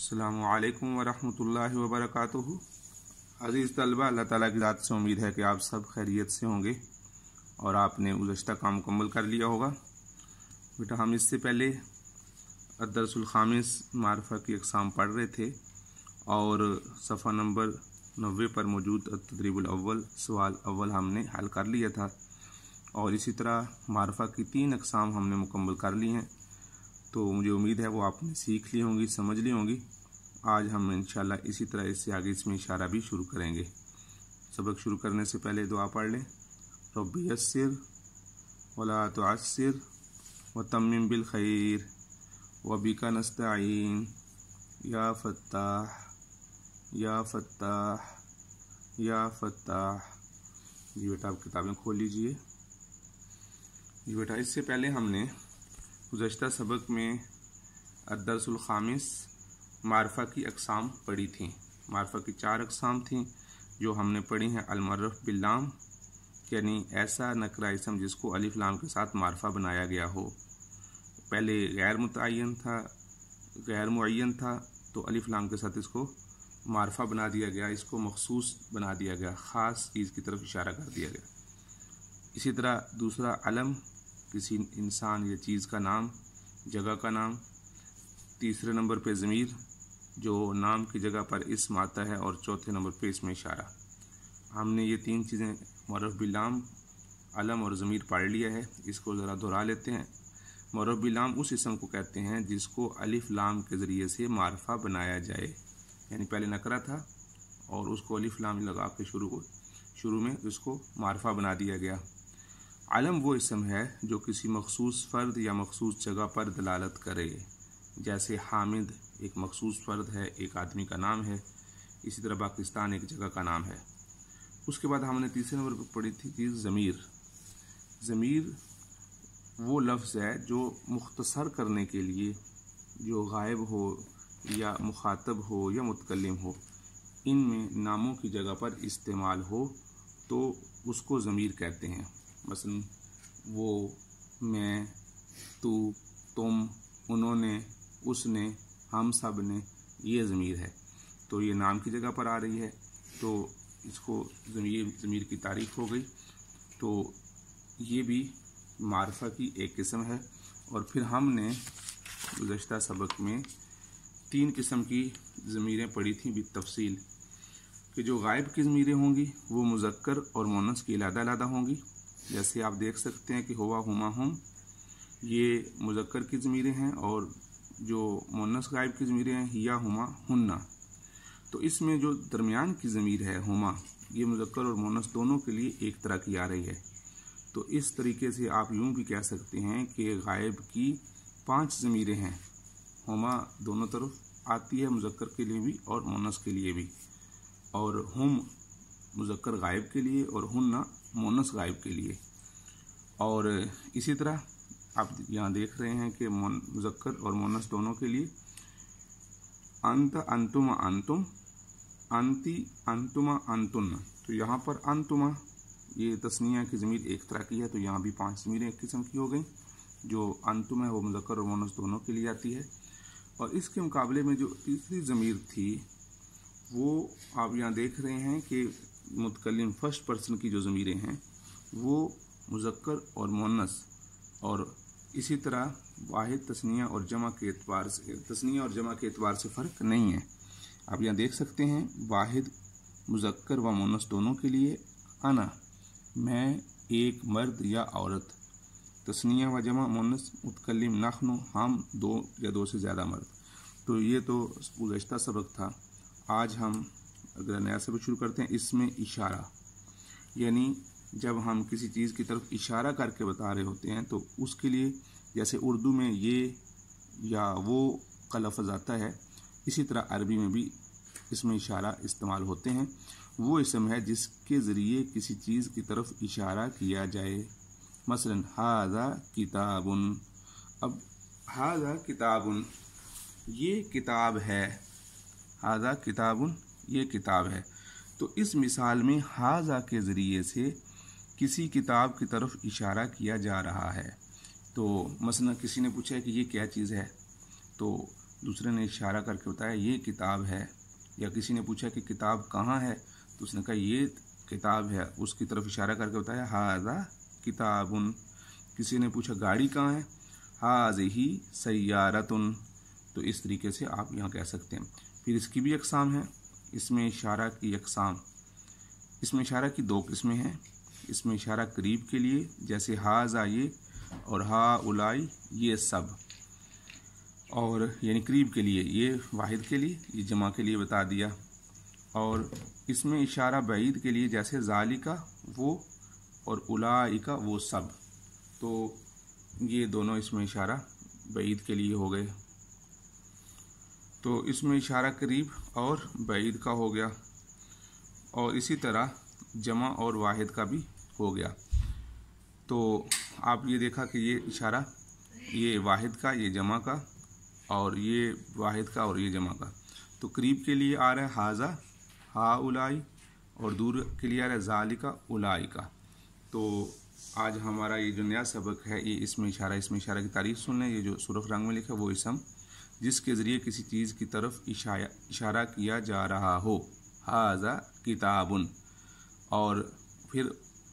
अल्लाम वरहमल वरक़ अज़ीज़ तलबा अल्लाह ताली की रात से उम्मीद है कि आप सब खैरियत से होंगे और आपने गुजशत काम मुकम्मल कर लिया होगा बेटा हम इससे पहले अदरसुलखामिस मारफा की अकसाम पढ़ रहे थे और सफ़ा नंबर नबे पर मौजूद अव्वल सवाल अव्वल हमने हल कर लिया था और इसी तरह मारफा की तीन अकसाम हमने मुकम्मल कर ली हैं तो मुझे उम्मीद है वो आपने सीख ली होंगी समझ ली होंगी आज हम इंशाल्लाह इसी तरह इससे आगे इसमें इशारा भी शुरू करेंगे सबक शुरू करने से पहले दुआ पढ़ लें रबी यसर वला तसर व तमिम बिल खैर वबिका नस्तीन या फ़त्ताह या फ़त्ताह या फ़त्ताह जी बेटा आप किताबें खोल लीजिए जी बेटा इससे पहले हमने गुज्त सबक में अदरसलखामिस मारफा की अकसाम पढ़ी थी मारफा की चार अकसाम थी जो हमने पढ़ी हैं अलमरफ़ बिल्लाम यानी ऐसा नकरा इसम जिसको अलिफ लाम के साथ मारफा बनाया गया हो पहले गैर मुतन था गैर मुन था तो अलिफ लाम के साथ इसको मारफा बना दिया गया इसको मखसूस बना दिया गया ख़ास चीज़ की तरफ इशारा कर दिया गया इसी तरह दूसरा अलम किसी इंसान या चीज़ का नाम जगह का नाम तीसरे नंबर पे ज़मीर जो नाम की जगह पर इसम आता है और चौथे नंबर पे इसमें इशारा हमने ये तीन चीज़ें मौरफ़ बिलाम अलम और ज़मीर पढ़ लिया है इसको ज़रा दोहरा लेते हैं मौरफ़ बिलाम उस इसम को कहते हैं जिसको अलिफ लाम के ज़रिए से मारफा बनाया जाए यानी पहले नकरा था और उसको अलिफ लाम लगा के शुरू शुरू में उसको मारफा बना दिया गया अलम वो इसम है जो किसी मखसूस फ़र्द या मखसूस जगह पर दलालत करे जैसे हामिद एक मखसूस फ़र्द है एक आदमी का नाम है इसी तरह पाकिस्तान एक जगह का नाम है उसके बाद हमने तीसरे नंबर पर पढ़ी थी कि ज़मीर ज़मीर वो लफ्ज़ है जो मुख्तसर करने के लिए जो गायब हो या मुखातब हो या मुतकलम हो इन में नामों की जगह पर इस्तेमाल हो तो उसको ज़मीर कहते हैं मसलन वो मैं तू तुम उन्होंने उसने हम सब ने ये ज़मीर है तो ये नाम की जगह पर आ रही है तो इसको ज़मीर ज़मीर की तारीफ हो गई तो ये भी मारफा की एक किस्म है और फिर हमने गुज्त सबक में तीन किस्म की ज़मीरें पढ़ी थी भी तफसील कि जो गायब की ज़मीरें होंगी वो मुजक्कर और मोनस की अलादा अलादा होंगी जैसे आप देख सकते हैं कि हुआ हुमा हम ये मुजक्कर की ज़मीरें हैं और जो मोनस गायब की ज़मीरें हैं हिया हुमा हुन्ना तो इसमें जो दरमियान की ज़मीर है हुमा ये मुजक्कर और मोनस दोनों के लिए एक तरह की आ रही है तो इस तरीके से आप यूं भी कह सकते हैं कि गायब की पांच ज़मीरें हैं हुमा दोनों तरफ आती है मुजक्कर के लिए भी और मोनस के लिए भी और हम मुजक्कर गायब के लिए और हुन्ना मोनस गायब के लिए और इसी तरह आप यहाँ देख रहे हैं कि मुजक्कर और मोनस दोनों के लिए अंत अंतुम अंतुम अंति अंतुमा अंतुन तो यहाँ पर अंतुमा ये तस्निया की ज़मीर एक तरह की है तो यहाँ भी पांच ज़मीरें एक किस्म की हो गई जो अंतुम है वो मुजक्कर और मोनस दोनों के लिए आती है और इसके मुकाबले में जो तीसरी ज़मीर थी वो आप यहाँ देख रहे हैं कि मुतकलम फर्स्ट पर्सन की जो ज़मीरें हैं वो मुजक्कर और मोनस और इसी तरह वाहिद तस्निया और जमा के एतबार से तस्निया और जमा के एतबार से फ़र्क नहीं है आप यहाँ देख सकते हैं वाहिद मुजक्कर व मोनस दोनों के लिए आना मैं एक मर्द या औरत तस्निया व जमा मोनस मुतकलम नखनो हम दो या दो से ज़्यादा मर्द तो ये तो गुज्त सबक था आज हम अगला नया सबक शुरू करते हैं इसमें इशारा यानी जब हम किसी चीज़ की तरफ इशारा करके बता रहे होते हैं तो उसके लिए जैसे उर्दू में ये या वो का लफज आता है इसी तरह अरबी में भी इसमें इशारा इस्तेमाल होते हैं वो इसम है जिसके ज़रिए किसी चीज़ की तरफ इशारा किया जाए मसलन हाजा किताबन अब हाजा किताबन ये किताब है हाजा किताबन ये किताब है तो इस मिसाल में हाजा के ज़रिए से किसी किताब की तरफ इशारा किया जा रहा है तो मसलन किसी ने पूछा कि ये क्या चीज़ है तो दूसरे ने इशारा करके बताया ये किताब है या किसी ने पूछा कि किताब कहाँ है तो उसने कहा ये किताब है उसकी तरफ इशारा करके बताया हाजा उन किसी ने पूछा गाड़ी कहाँ है हाज ही उन तो इस तरीके से आप यहाँ कह सकते हैं फिर इसकी भी अकसाम है इसमें इशारा की यकसाम इसमें इशारा की दो किस्में हैं इसमें इशारा करीब के लिए जैसे हाजा ये और हा उलाई ये सब और यानी करीब के लिए ये वाहिद के लिए ये जमा के लिए बता दिया और इसमें इशारा बैद के लिए जैसे जाली का वो और उलाई का वो सब तो ये दोनों इसमें इशारा बैद के लिए हो गए तो इसमें इशारा करीब और बैद का हो गया और इसी तरह जमा और वाहिद का भी हो गया तो आप ये देखा कि ये इशारा ये वाहिद का ये जमा का और ये वाहिद का और ये जमा का तो करीब के लिए आ रहा है हाजा हा उलाई और दूर के लिए आ रहा है जालिका उलाई का तो आज हमारा ये जो नया सबक है ये इसमें इशारा इसमें इशारा की तारीफ सुन लें ये जो सुरख रंग में लिखा वो इसम जिसके ज़रिए किसी चीज़ की तरफ इशारा इशारा किया जा रहा हो हाजा किताबन और फिर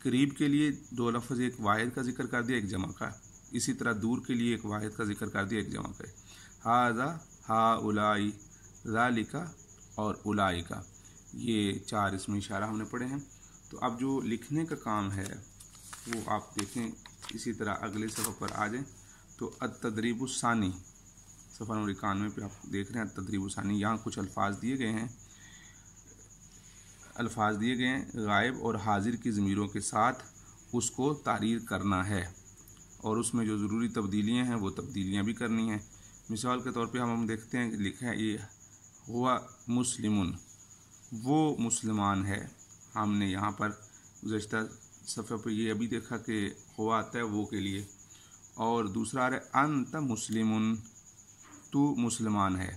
करीब के लिए दो लफ्ज़ एक वाहिद का जिक्र कर दिया एक जमा का इसी तरह दूर के लिए एक वाहिद का जिक्र कर दिया एक जमा का हाजा हा उलाई जालिका और उलाई का ये चार इसमें इशारा हमने पढ़े हैं तो अब जो लिखने का काम है वो आप देखें इसी तरह अगले सफ़र पर आ जाएँ तो अतदरीबुसानी सफ़र नंबर इक्यानवे पे आप देख रहे हैं तदरीब यहाँ कुछ अल्फाज दिए गए हैं अल्फाज दिए गए हैं गायब और हाजिर की ज़मीरों के साथ उसको तारीर करना है और उसमें जो ज़रूरी तब्दीलियाँ हैं वो तब्दीलियाँ भी करनी हैं मिसाल के तौर पर हम हम देखते हैं लिखा है ये हुआ मुस्लिम वो मुसलमान है हमने यहाँ पर गुजशत सफ़े पर ये अभी देखा कि हुआ आता है वो के लिए और दूसरा अंत मुस्लिम तो मुसलमान है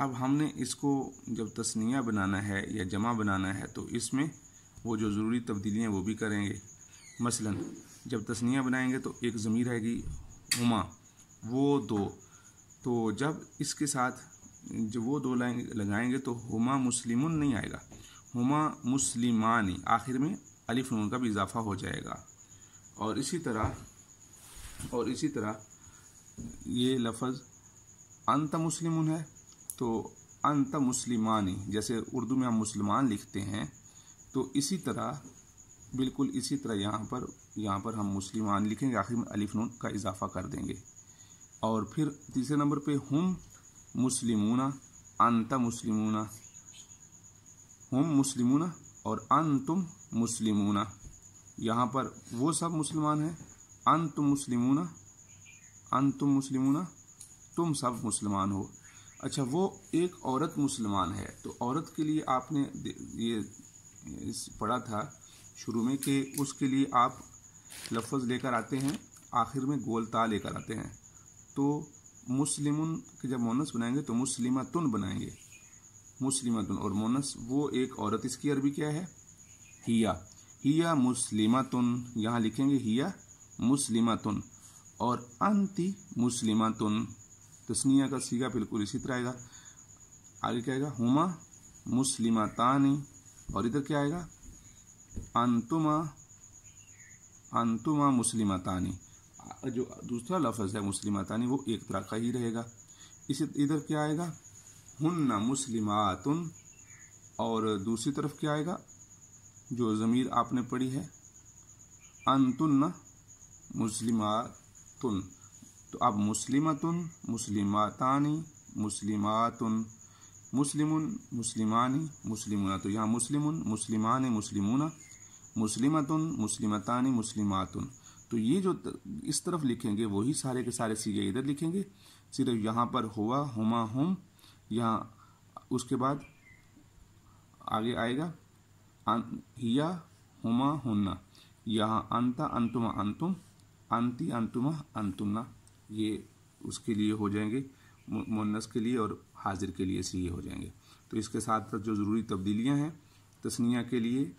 अब हमने इसको जब तस्निया बनाना है या जमा बनाना है तो इसमें वो जो ज़रूरी तब्दीलियाँ वो भी करेंगे मसलन जब तस्निया बनाएंगे तो एक ज़मीर आएगी हुमा वो दो तो जब इसके साथ जब वो दो लाएंगे लगाएंगे तो हुमा मुस्लिम नहीं आएगा हुमा मुस्लिमानी आखिर में अलिफ नून का भी इजाफा हो जाएगा और इसी तरह और इसी तरह ये लफज अंत मुस्लिम है तो अंत मुसलिमानी जैसे उर्दू में हम मुसलमान लिखते हैं तो इसी तरह बिल्कुल इसी तरह यहाँ पर यहाँ पर हम मुसलमान लिखेंगे आखिर में अलिफ नून का इजाफा कर देंगे और फिर तीसरे नंबर पे हम मुसलिमूना अंत मुस्लिमूना हम मुसलिमूना और अंतुम मुस्लिमूना यहाँ पर वो सब मुसलमान हैं मुस्लिम अन अंतुम मुस्लिम तुम सब मुसलमान हो अच्छा वो एक औरत मुसलमान है तो औरत के लिए आपने ये इस पढ़ा था शुरू में कि उसके लिए आप लफ्ज़ लेकर आते हैं आखिर में गोलता लेकर आते हैं तो मुस्लिम के जब मोनस बनाएंगे तो तुन बनाएंगे तुन और मोनस वो एक औरत इसकी अरबी क्या है हिया हिया तुन यहाँ लिखेंगे हिया तुन और अंति तुन तो स्निया का सीगा बिल्कुल इसी तरह आएगा आगे क्या आएगा हुमा मुस्लिम तानी और इधर क्या आएगा अंतुमा अंतुमा मुस्लिमा तानी जो दूसरा लफज है मुस्लिमा तानी वो एक तरह का ही रहेगा इसी इधर क्या आएगा हन्ना मुस्लिमातुन और दूसरी तरफ क्या आएगा जो ज़मीर आपने पढ़ी है अंतुन्ना मुस्लिमातुन तो अब मुस्लिमतुन मुस्लिमतानी मुस्लिमातुन मुस्लिमुन मुस्लिमानी मुस्लिमुना तो यहाँ मुस्लिमुन मुस्लिमान मुस्लिमुना मुस्लिमतुन मुस्लिमतानी मुस्लिमातुन तो ये जो इस तरफ लिखेंगे वही सारे के सारे सीगे इधर लिखेंगे सिर्फ यहाँ पर हुआ हुमा हम यहाँ उसके बाद आगे आएगा हिया हुमा हुन्ना यहाँ अंता अंतुमा अंतुम अंति अंतुमा अंतुमना ये उसके लिए हो जाएंगे मुन्नस के लिए और हाजिर के लिए सी हो जाएंगे तो इसके साथ साथ जो ज़रूरी तब्दीलियाँ हैं तस्निया के लिए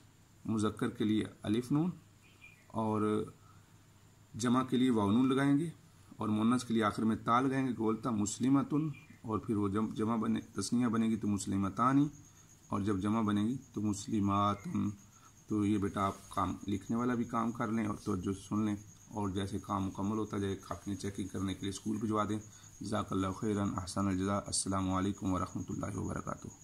मुजक्कर के लिए अलिफ नून और जमा के लिए वाउनून लगाएंगे और मुन्नस के लिए आखिर में ताल लगाएंगे गोलता मुस्लिमतुन और फिर वो जब जमा बने तस्निया बनेगी तो मुस्लिमतानी और जब जमा बनेगी तो मुस्लिमातुन तो ये बेटा आप काम लिखने वाला भी काम कर लें और तो जो सुन लें और जैसे काम मुकम्मल होता जाए काफियाँ चेकिंग करने के लिए स्कूल भिजवा दें जजाकल्ला खैरन अहसन अजा असल वरहमल वर्का